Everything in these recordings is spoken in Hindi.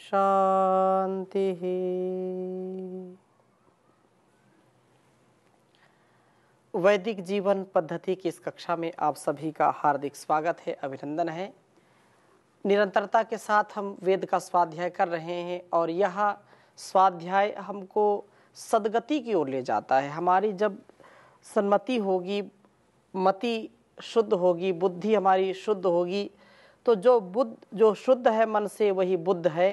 शांति वैदिक जीवन पद्धति की इस कक्षा में आप सभी का हार्दिक स्वागत है अभिनंदन है निरंतरता के साथ हम वेद का स्वाध्याय कर रहे हैं और यह स्वाध्याय हमको सदगति की ओर ले जाता है हमारी जब सन्मति होगी मति शुद्ध होगी बुद्धि हमारी शुद्ध होगी तो जो बुद्ध जो शुद्ध है मन से वही बुद्ध है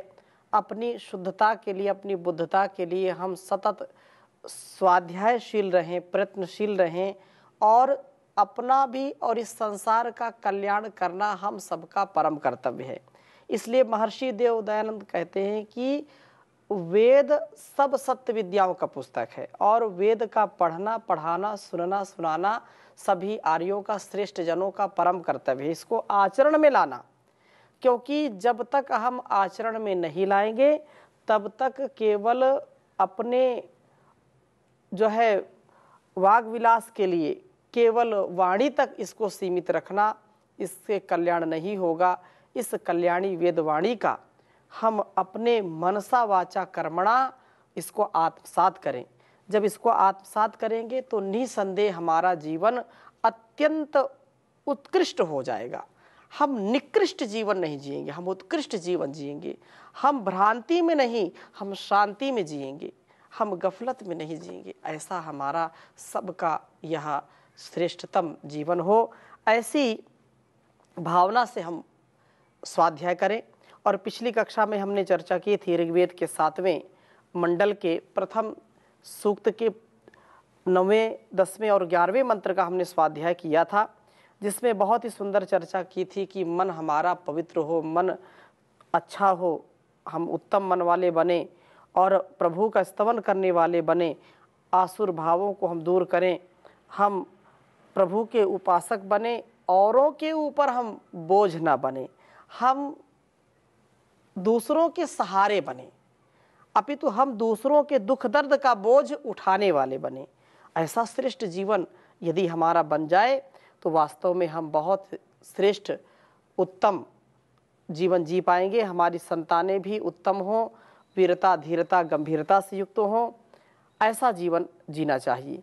अपनी शुद्धता के लिए अपनी बुद्धता के लिए हम सतत स्वाध्यायशील रहें प्रयत्नशील रहें और अपना भी और इस संसार का कल्याण करना हम सबका परम कर्तव्य है इसलिए महर्षि देव दयानंद कहते हैं कि वेद सब सत्य विद्याओं का पुस्तक है और वेद का पढ़ना पढ़ाना सुनना सुनाना सभी आर्यों का श्रेष्ठ जनों का परम कर्तव्य है इसको आचरण में लाना क्योंकि जब तक हम आचरण में नहीं लाएंगे तब तक केवल अपने जो है वाग विलास के लिए केवल वाणी तक इसको सीमित रखना इससे कल्याण नहीं होगा इस कल्याणी वेदवाणी का हम अपने मनसा वाचा कर्मणा इसको आत्मसात करें जब इसको आत्मसात करेंगे तो निसंदेह हमारा जीवन अत्यंत उत्कृष्ट हो जाएगा हम निकृष्ट जीवन नहीं जिएंगे हम उत्कृष्ट जीवन जिएंगे हम भ्रांति में नहीं हम शांति में जिएंगे हम गफलत में नहीं जिएंगे ऐसा हमारा सबका यह श्रेष्ठतम जीवन हो ऐसी भावना से हम स्वाध्याय करें और पिछली कक्षा में हमने चर्चा की थी ऋग्वेद के सातवें मंडल के प्रथम सूक्त के नवें दसवें और ग्यारहवें मंत्र का हमने स्वाध्याय किया था जिसमें बहुत ही सुंदर चर्चा की थी कि मन हमारा पवित्र हो मन अच्छा हो हम उत्तम मन वाले बने और प्रभु का स्तवन करने वाले बने आसुर भावों को हम दूर करें हम प्रभु के उपासक बने औरों के ऊपर हम बोझ ना बने हम दूसरों के सहारे बने अपितु हम दूसरों के दुख दर्द का बोझ उठाने वाले बने ऐसा श्रेष्ठ जीवन यदि हमारा बन जाए तो वास्तव में हम बहुत श्रेष्ठ उत्तम जीवन जी पाएंगे हमारी संतानें भी उत्तम हों वीरता धीरता गंभीरता से युक्त हों ऐसा जीवन जीना चाहिए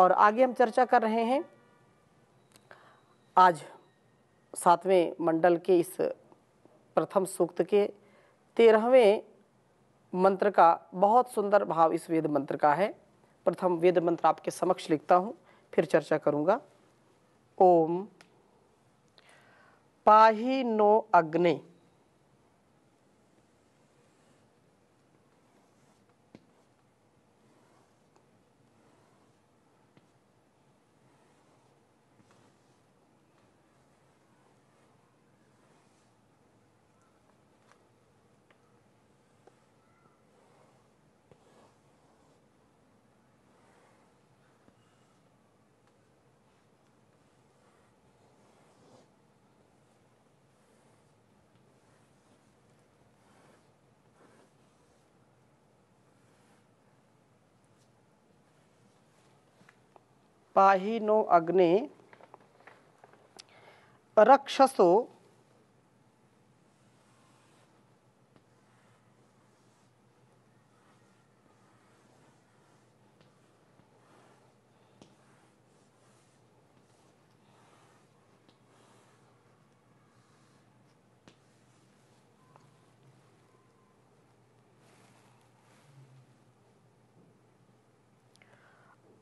और आगे हम चर्चा कर रहे हैं आज सातवें मंडल के इस प्रथम सूक्त के तेरहवें मंत्र का बहुत सुंदर भाव इस वेद मंत्र का है प्रथम वेद मंत्र आपके समक्ष लिखता हूँ फिर चर्चा करूँगा ओम पाही नो अग्नि पाही नो अग्ने रक्षसो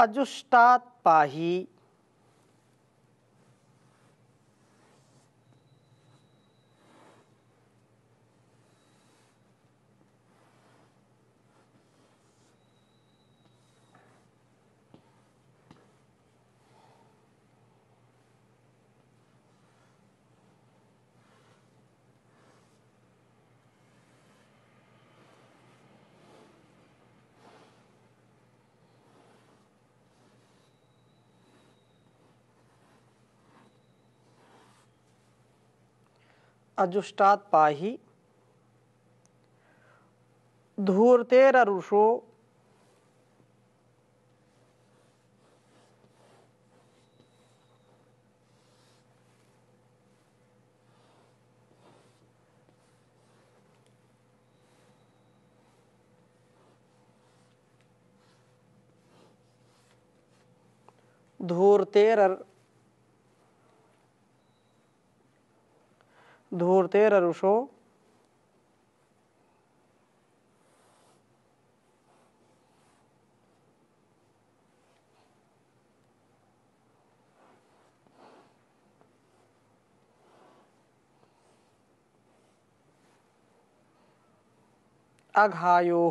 अजुष्टात 巴西。अजुष्टात् पाहि धूर्तेररुषो धूर्तेर रुषो अघायो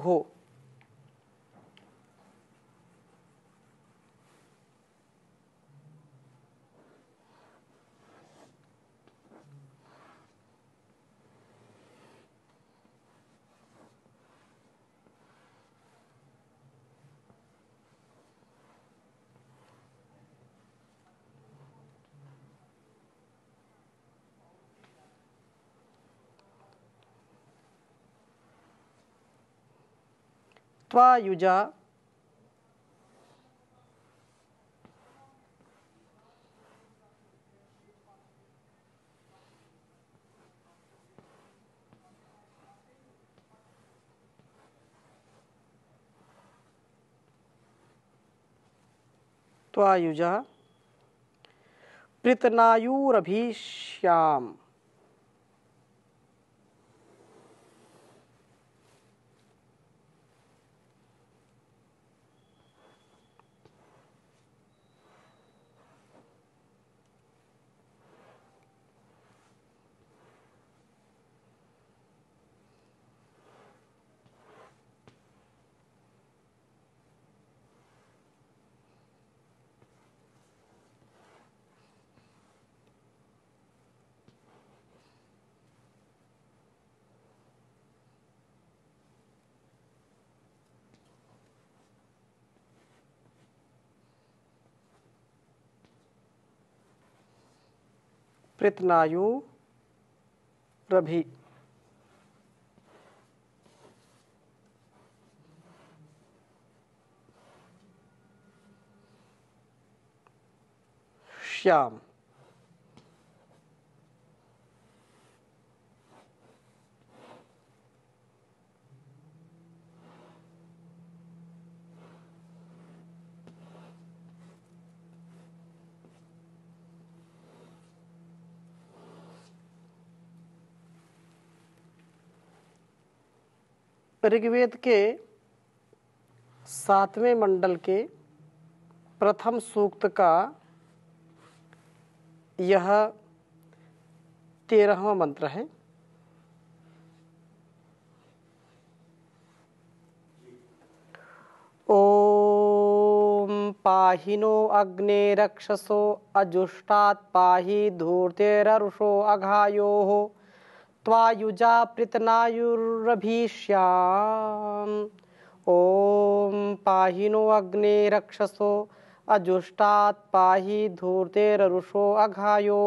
युजा युजा पृतनायुरभिश्याम प्रतनायु रभी श्याम ऋग्वेद के सातवें मंडल के प्रथम सूक्त का यह तेरहवा मंत्र है ओम पाहिनो अग्ने रक्षसो अजुष्टात् पाहि धूर्तेरुषो अघायो त्वायुजा पृतनायुरभीष्याम ओम पाहिनो अग्ने रक्षसो अजुष्टात् पाहि धूर्तेरुषो अघायो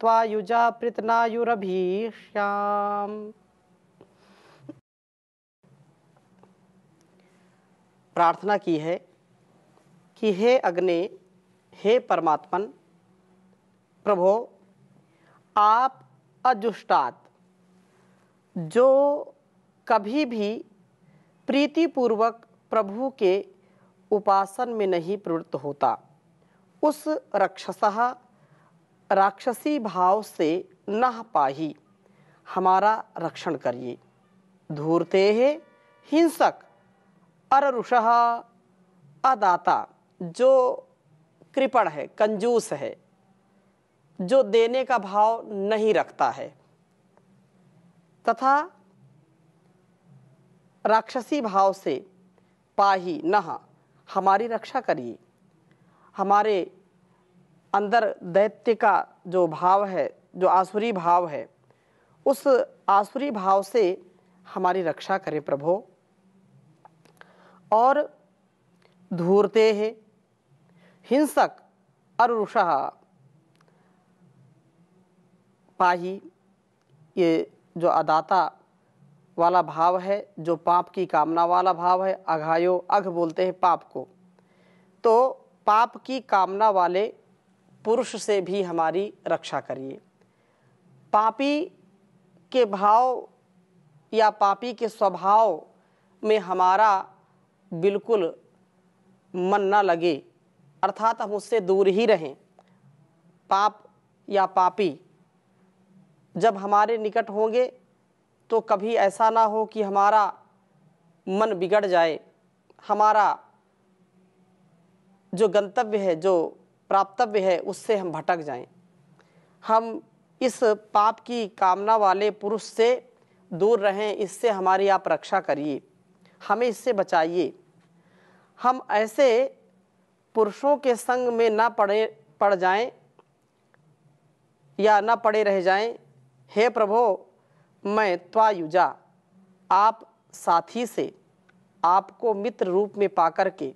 त्वायुजा पृतनायुरभीष्याम प्रार्थना की है कि हे अग्ने हे परमात्मन प्रभो आप अजुष्टात जो कभी भी प्रीतिपूर्वक प्रभु के उपासन में नहीं प्रवृत्त होता उस रक्षसः राक्षसी भाव से नह पाही हमारा रक्षण करिए धूर्ते है हिंसक अरुषा अदाता जो कृपण है कंजूस है जो देने का भाव नहीं रखता है तथा राक्षसी भाव से पाही नह हमारी रक्षा करिए हमारे अंदर दैत्य का जो भाव है जो आसुरी भाव है उस आसुरी भाव से हमारी रक्षा करें प्रभो और धूर्ते है हिंसक अरुषा पाही ये जो अदाता वाला भाव है जो पाप की कामना वाला भाव है अघायो अघ बोलते हैं पाप को तो पाप की कामना वाले पुरुष से भी हमारी रक्षा करिए पापी के भाव या पापी के स्वभाव में हमारा बिल्कुल मन ना लगे अर्थात हम उससे दूर ही रहें पाप या पापी जब हमारे निकट होंगे तो कभी ऐसा ना हो कि हमारा मन बिगड़ जाए हमारा जो गंतव्य है जो प्राप्तव्य है उससे हम भटक जाएं हम इस पाप की कामना वाले पुरुष से दूर रहें इससे हमारी आप रक्षा करिए हमें इससे बचाइए हम ऐसे पुरुषों के संग में ना पड़े पड़ जाएं या ना पड़े रह जाएं हे प्रभो मैं त्वायुजा आप साथी से आपको मित्र रूप में पाकर के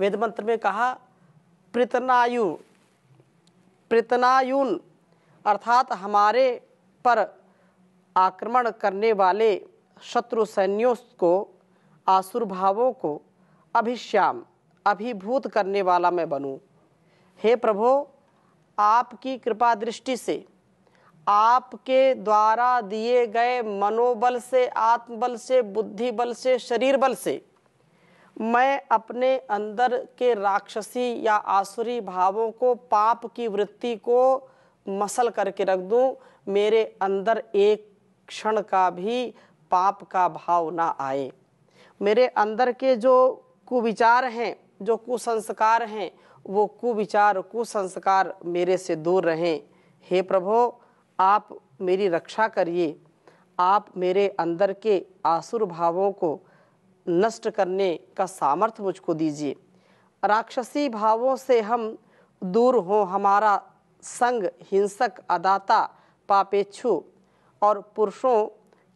वेद मंत्र में कहा प्रतनायु प्रतनायुन अर्थात हमारे पर आक्रमण करने वाले शत्रु सैन्यों को आसुर भावों को अभिश्याम अभिभूत करने वाला मैं बनूं हे प्रभो आपकी कृपा दृष्टि से आपके द्वारा दिए गए मनोबल से आत्मबल से बुद्धि बल से शरीर बल से मैं अपने अंदर के राक्षसी या आसुरी भावों को पाप की वृत्ति को मसल करके रख दूं मेरे अंदर एक क्षण का भी पाप का भाव ना आए मेरे अंदर के जो कुविचार हैं जो कुसंस्कार हैं वो कुविचार कुसंस्कार मेरे से दूर रहें हे प्रभो आप मेरी रक्षा करिए आप मेरे अंदर के आसुर भावों को नष्ट करने का सामर्थ्य मुझको दीजिए राक्षसी भावों से हम दूर हों हमारा संग हिंसक अदाता पापेच्छु और पुरुषों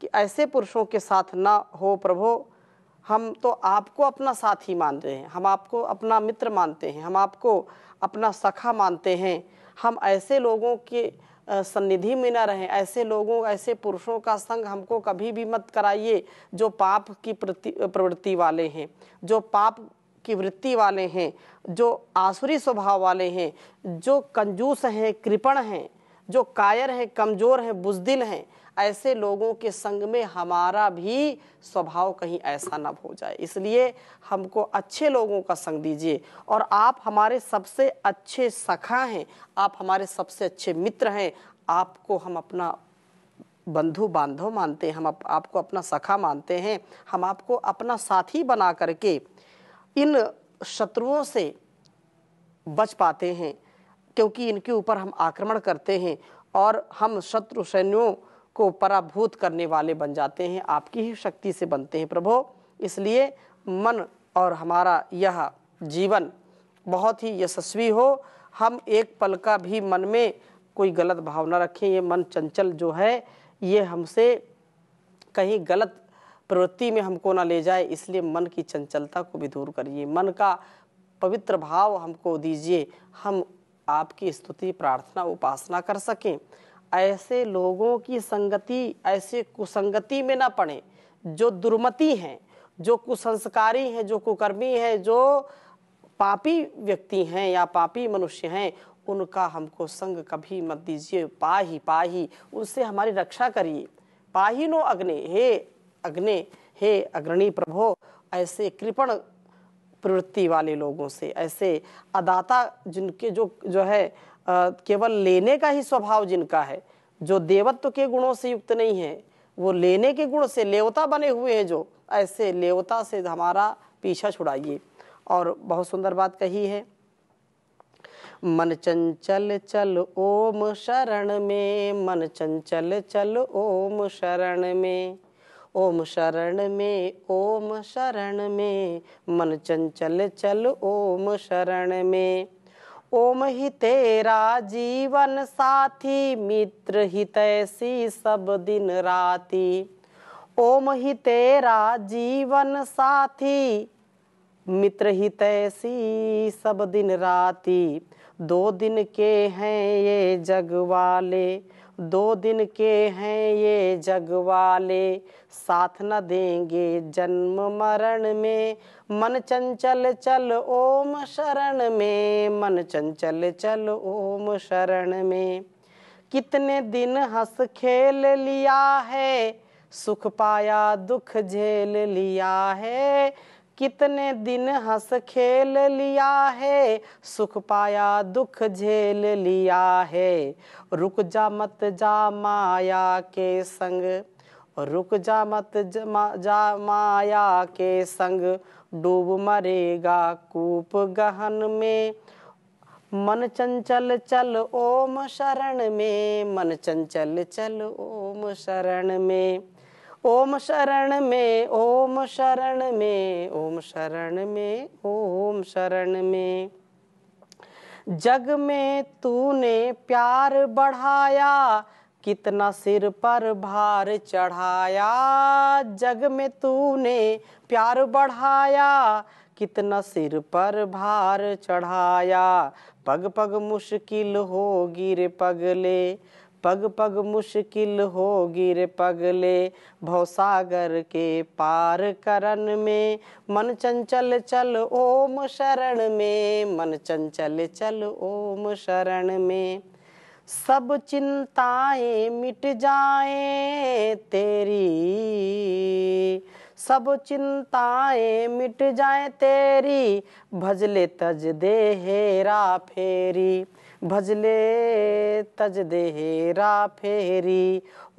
कि ऐसे पुरुषों के साथ ना हो प्रभो हम तो आपको अपना साथी मानते हैं हम आपको अपना मित्र मानते हैं हम आपको अपना सखा मानते हैं हम ऐसे लोगों के सन्निधि में न रहें ऐसे लोगों ऐसे पुरुषों का संग हमको कभी भी मत कराइए जो पाप की प्रवृत्ति वाले हैं जो पाप की वृत्ति वाले हैं जो आसुरी स्वभाव वाले हैं जो कंजूस हैं कृपण हैं जो कायर हैं कमज़ोर हैं बुजदिल हैं ऐसे लोगों के संग में हमारा भी स्वभाव कहीं ऐसा ना हो जाए इसलिए हमको अच्छे लोगों का संग दीजिए और आप हमारे सबसे अच्छे सखा हैं आप हमारे सबसे अच्छे मित्र हैं आपको हम अपना बंधु बांधव मानते हैं हम आप, आपको अपना सखा मानते हैं हम आपको अपना साथी बना करके इन शत्रुओं से बच पाते हैं क्योंकि इनके ऊपर हम आक्रमण करते हैं और हम शत्रु सैन्यों को पराभूत करने वाले बन जाते हैं आपकी ही शक्ति से बनते हैं प्रभो इसलिए मन और हमारा यह जीवन बहुत ही यशस्वी हो हम एक पल का भी मन में कोई गलत भावना रखें ये मन चंचल जो है ये हमसे कहीं गलत प्रवृत्ति में हमको ना ले जाए इसलिए मन की चंचलता को भी दूर करिए मन का पवित्र भाव हमको दीजिए हम आपकी स्तुति प्रार्थना उपासना कर सकें ऐसे लोगों की संगति ऐसे कुसंगति में ना पड़े जो दुर्मति हैं जो कुसंस्कारी हैं जो कुकर्मी हैं जो पापी व्यक्ति हैं या पापी मनुष्य हैं उनका हमको संग कभी मत दीजिए पाही पाही उनसे हमारी रक्षा करिए पाही नो अग्नि हे अग्नि हे अग्रणी प्रभो ऐसे कृपण प्रवृत्ति वाले लोगों से ऐसे अदाता जिनके जो जो है केवल लेने का ही स्वभाव जिनका है जो देवत्व के गुणों से युक्त नहीं है वो लेने के गुण से लेवता बने हुए हैं जो ऐसे लेवता से हमारा पीछा छुड़ाइए और बहुत सुंदर बात कही है मन चंचल चल ओम शरण में मन चंचल चल ओम शरण में ओम शरण में ओम शरण में मन चंचल चल ओम शरण में ओम ही तेरा जीवन साथी मित्र ही तैसी सब दिन राती ओम ही तेरा जीवन साथी मित्र ही तैसी सब दिन राती दो दिन के हैं ये जग वाले दो दिन के हैं ये जग वाले साथ न देंगे जन्म मरण में मन चंचल चल ओम शरण में मन चंचल चल ओम शरण में कितने दिन हंस खेल लिया है सुख पाया दुख झेल लिया है कितने दिन हंस खेल लिया है सुख पाया दुख झेल लिया है रुक जा मत जा माया के संग रुक जा मत जा माया के संग डूब मरेगा कूप गहन में मन चंचल चल ओम शरण में मन चंचल चल ओम शरण में ओम शरण में ओम ओम शरण में ओम शरण में ओम शरण में जग में तूने प्यार बढ़ाया कितना सिर पर भार चढ़ाया जग में तूने प्यार बढ़ाया कितना सिर पर भार चढ़ाया पग पग मुश्किल हो गिर पगले पग पग मुश्किल हो गिर पगले भौसागर के पार करण में मन चंचल चल ओम शरण में मन चंचल चल ओम शरण में सब चिंताएं मिट जाए तेरी सब चिंताएं मिट जाए तेरी भजले तज दे हेरा फेरी भजले तज दे हेरा फेरी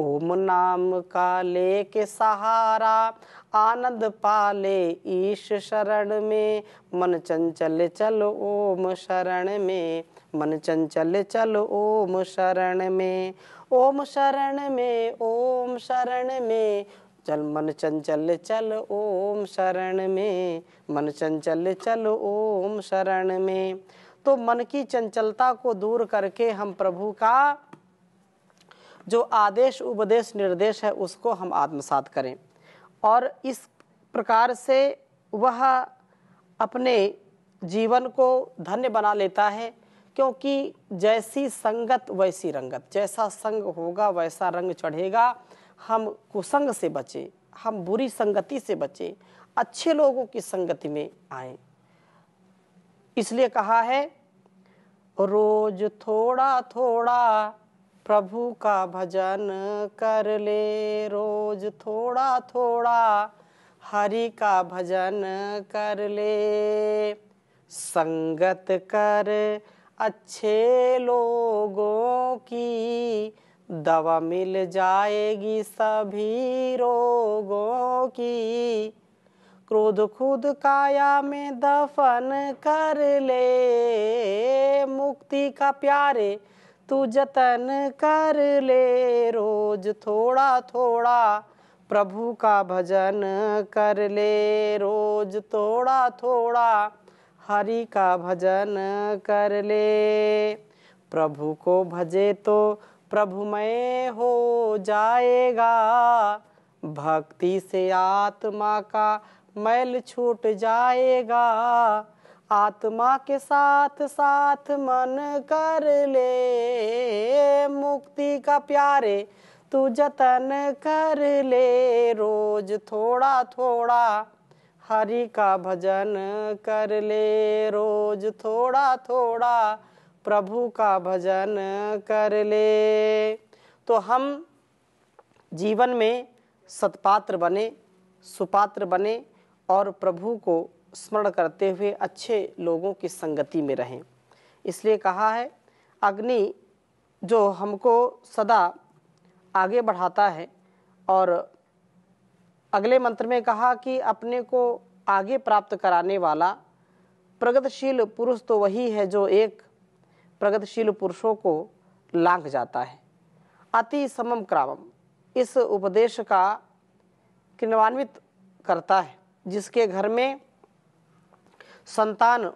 ओम नाम का ले के सहारा आनंद पाले ईश शरण में मन चंचल चल ओम शरण में मन चंचल चल ओम शरण में ओम शरण में ओम शरण में चल मन चंचल चल ओम शरण में मन चंचल चल ओम शरण में तो मन की चंचलता को दूर करके हम प्रभु का जो आदेश उपदेश निर्देश है उसको हम आत्मसात करें और इस प्रकार से वह अपने जीवन को धन्य बना लेता है क्योंकि जैसी संगत वैसी रंगत जैसा संग होगा वैसा रंग चढ़ेगा हम कुसंग से बचें हम बुरी संगति से बचें अच्छे लोगों की संगति में आए इसलिए कहा है रोज थोड़ा थोड़ा प्रभु का भजन कर ले रोज थोड़ा थोड़ा हरि का भजन कर ले संगत कर अच्छे लोगों की दवा मिल जाएगी सभी रोगों की क्रोध खुद काया में दफन कर ले मुक्ति का प्यारे तू जतन कर ले रोज थोड़ा थोड़ा प्रभु का भजन कर ले रोज थोड़ा थोड़ा हरि का भजन कर ले प्रभु को भजे तो प्रभुमय हो जाएगा भक्ति से आत्मा का मैल छूट जाएगा आत्मा के साथ साथ मन कर ले मुक्ति का प्यारे तू जतन कर ले रोज थोड़ा थोड़ा हरि का भजन कर ले रोज थोड़ा थोड़ा प्रभु का भजन कर ले तो हम जीवन में सतपात्र बने सुपात्र बने और प्रभु को स्मरण करते हुए अच्छे लोगों की संगति में रहें इसलिए कहा है अग्नि जो हमको सदा आगे बढ़ाता है और अगले मंत्र में कहा कि अपने को आगे प्राप्त कराने वाला प्रगतिशील पुरुष तो वही है जो एक प्रगतिशील पुरुषों को लांघ जाता है अति समम क्रामम इस उपदेश का क्रियान्वित करता है जिसके घर में संतान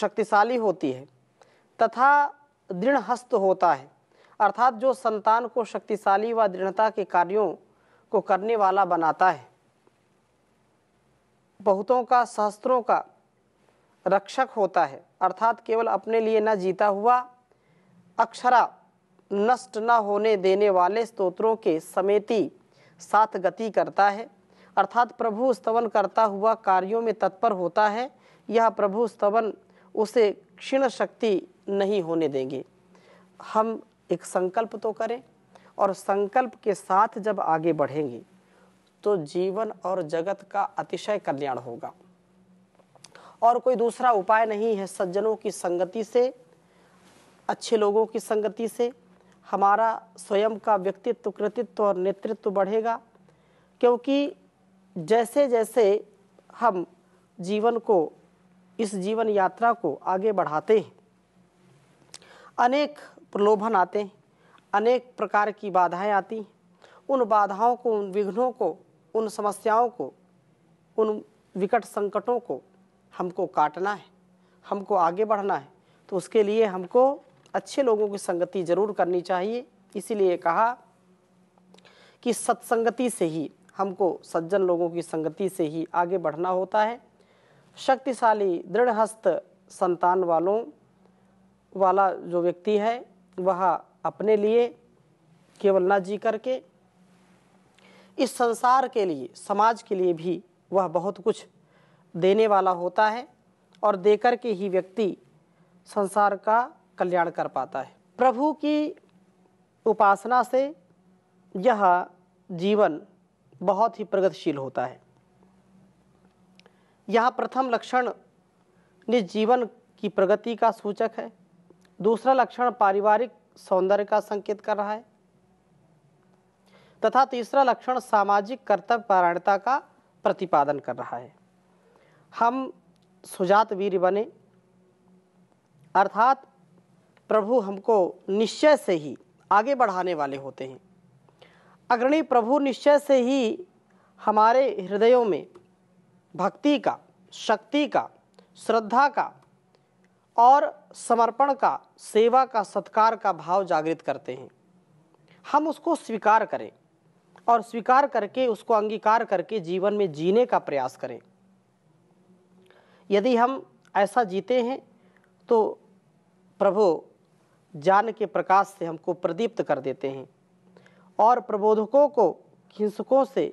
शक्तिशाली होती है तथा दृढ़ हस्त होता है अर्थात जो संतान को शक्तिशाली व दृढ़ता के कार्यों को करने वाला बनाता है बहुतों का सहस्त्रों का रक्षक होता है अर्थात केवल अपने लिए न जीता हुआ अक्षरा नष्ट न होने देने वाले स्तोत्रों के समेती साथ गति करता है अर्थात प्रभु स्तवन करता हुआ कार्यों में तत्पर होता है यह प्रभु स्तवन उसे क्षीण शक्ति नहीं होने देंगे हम एक संकल्प तो करें और संकल्प के साथ जब आगे बढ़ेंगे तो जीवन और जगत का अतिशय कल्याण होगा और कोई दूसरा उपाय नहीं है सज्जनों की संगति से अच्छे लोगों की संगति से हमारा स्वयं का व्यक्तित्व कृतित्व और नेतृत्व बढ़ेगा क्योंकि जैसे जैसे हम जीवन को इस जीवन यात्रा को आगे बढ़ाते हैं अनेक प्रलोभन आते हैं अनेक प्रकार की बाधाएं आती हैं उन बाधाओं को उन विघ्नों को उन समस्याओं को उन विकट संकटों को हमको काटना है हमको आगे बढ़ना है तो उसके लिए हमको अच्छे लोगों की संगति जरूर करनी चाहिए इसीलिए कहा कि सत्संगति से ही हमको सज्जन लोगों की संगति से ही आगे बढ़ना होता है शक्तिशाली दृढ़ हस्त संतान वालों वाला जो व्यक्ति है वह अपने लिए केवल ना जी करके इस संसार के लिए समाज के लिए भी वह बहुत कुछ देने वाला होता है और देकर के ही व्यक्ति संसार का कल्याण कर पाता है प्रभु की उपासना से यह जीवन बहुत ही प्रगतिशील होता है यह प्रथम लक्षण निज जीवन की प्रगति का सूचक है दूसरा लक्षण पारिवारिक सौंदर्य का संकेत कर रहा है तथा तीसरा लक्षण सामाजिक कर्तव्य पारायणता का प्रतिपादन कर रहा है हम सुजात वीर बने अर्थात प्रभु हमको निश्चय से ही आगे बढ़ाने वाले होते हैं अग्रणी प्रभु निश्चय से ही हमारे हृदयों में भक्ति का शक्ति का श्रद्धा का और समर्पण का सेवा का सत्कार का भाव जागृत करते हैं हम उसको स्वीकार करें और स्वीकार करके उसको अंगीकार करके जीवन में जीने का प्रयास करें यदि हम ऐसा जीते हैं तो प्रभु ज्ञान के प्रकाश से हमको प्रदीप्त कर देते हैं और प्रबोधकों को हिंसकों से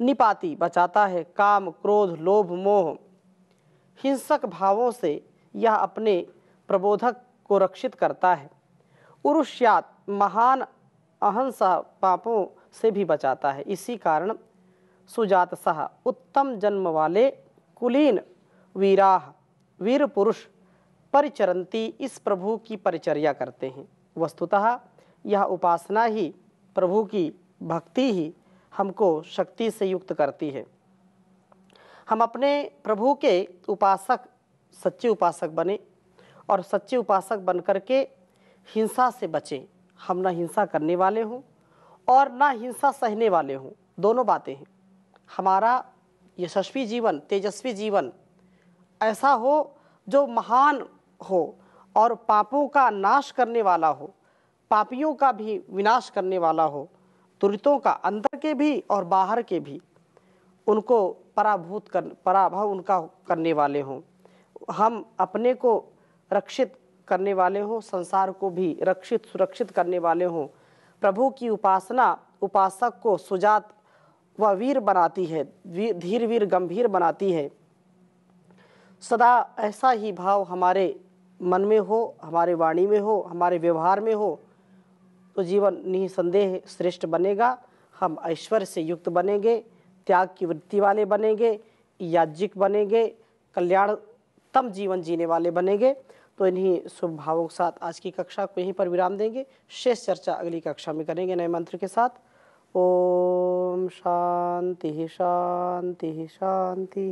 निपाती बचाता है काम क्रोध लोभ मोह हिंसक भावों से यह अपने प्रबोधक को रक्षित करता है उरुष्यात महान अहंसा पापों से भी बचाता है इसी कारण सुजात सह उत्तम जन्म वाले कुलीन वीराह वीर पुरुष परिचरंती इस प्रभु की परिचर्या करते हैं वस्तुतः यह उपासना ही प्रभु की भक्ति ही हमको शक्ति से युक्त करती है हम अपने प्रभु के उपासक सच्चे उपासक बने और सच्चे उपासक बन कर के हिंसा से बचें हम ना हिंसा करने वाले हों और ना हिंसा सहने वाले हों दोनों बातें हैं हमारा यशस्वी जीवन तेजस्वी जीवन ऐसा हो जो महान हो और पापों का नाश करने वाला हो पापियों का भी विनाश करने वाला हो तुरितों का अंदर के भी और बाहर के भी उनको पराभूत कर पराभव उनका करने वाले हों हम अपने को रक्षित करने वाले हों संसार को भी रक्षित सुरक्षित करने वाले हों प्रभु की उपासना उपासक को सुजात व वीर बनाती है धीर वीर गंभीर बनाती है सदा ऐसा ही भाव हमारे मन में हो हमारे वाणी में हो हमारे व्यवहार में हो तो जीवन निसंदेह श्रेष्ठ बनेगा हम ऐश्वर्य से युक्त बनेंगे त्याग की वृत्ति वाले बनेंगे याज्ञिक बनेंगे कल्याणतम जीवन जीने वाले बनेंगे तो इन्हीं शुभ भावों के साथ आज की कक्षा को यहीं पर विराम देंगे शेष चर्चा अगली कक्षा में करेंगे नए मंत्र के साथ ओम शांति शांति शांति